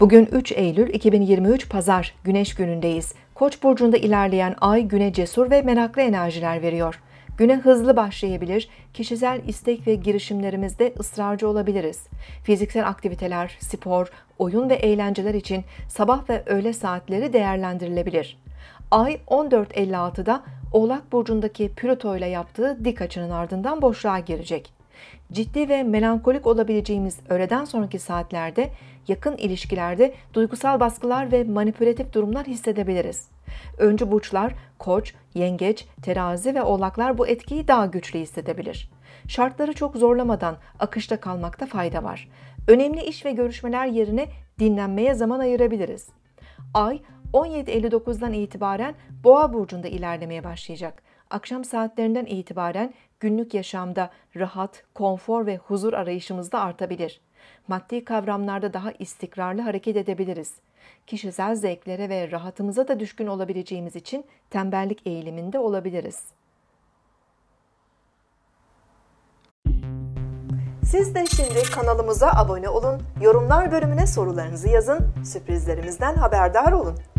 Bugün 3 Eylül 2023 Pazar Güneş günündeyiz. Koç burcunda ilerleyen ay güne cesur ve meraklı enerjiler veriyor. Güne hızlı başlayabilir, kişisel istek ve girişimlerimizde ısrarcı olabiliriz. Fiziksel aktiviteler, spor, oyun ve eğlenceler için sabah ve öğle saatleri değerlendirilebilir. Ay 14.56'da Oğlak Burcu'ndaki Plüto ile yaptığı dik açının ardından boşluğa girecek. Ciddi ve melankolik olabileceğimiz öğleden sonraki saatlerde yakın ilişkilerde duygusal baskılar ve manipülatif durumlar hissedebiliriz. Öncü burçlar, koç, yengeç, terazi ve oğlaklar bu etkiyi daha güçlü hissedebilir. Şartları çok zorlamadan akışta kalmakta fayda var. Önemli iş ve görüşmeler yerine dinlenmeye zaman ayırabiliriz. Ay 17.59'dan itibaren Boğa burcunda ilerlemeye başlayacak. Akşam saatlerinden itibaren günlük yaşamda rahat, konfor ve huzur arayışımız da artabilir. Maddi kavramlarda daha istikrarlı hareket edebiliriz. Kişisel zevklere ve rahatımıza da düşkün olabileceğimiz için tembellik eğiliminde olabiliriz. Siz de şimdi kanalımıza abone olun, yorumlar bölümüne sorularınızı yazın, sürprizlerimizden haberdar olun.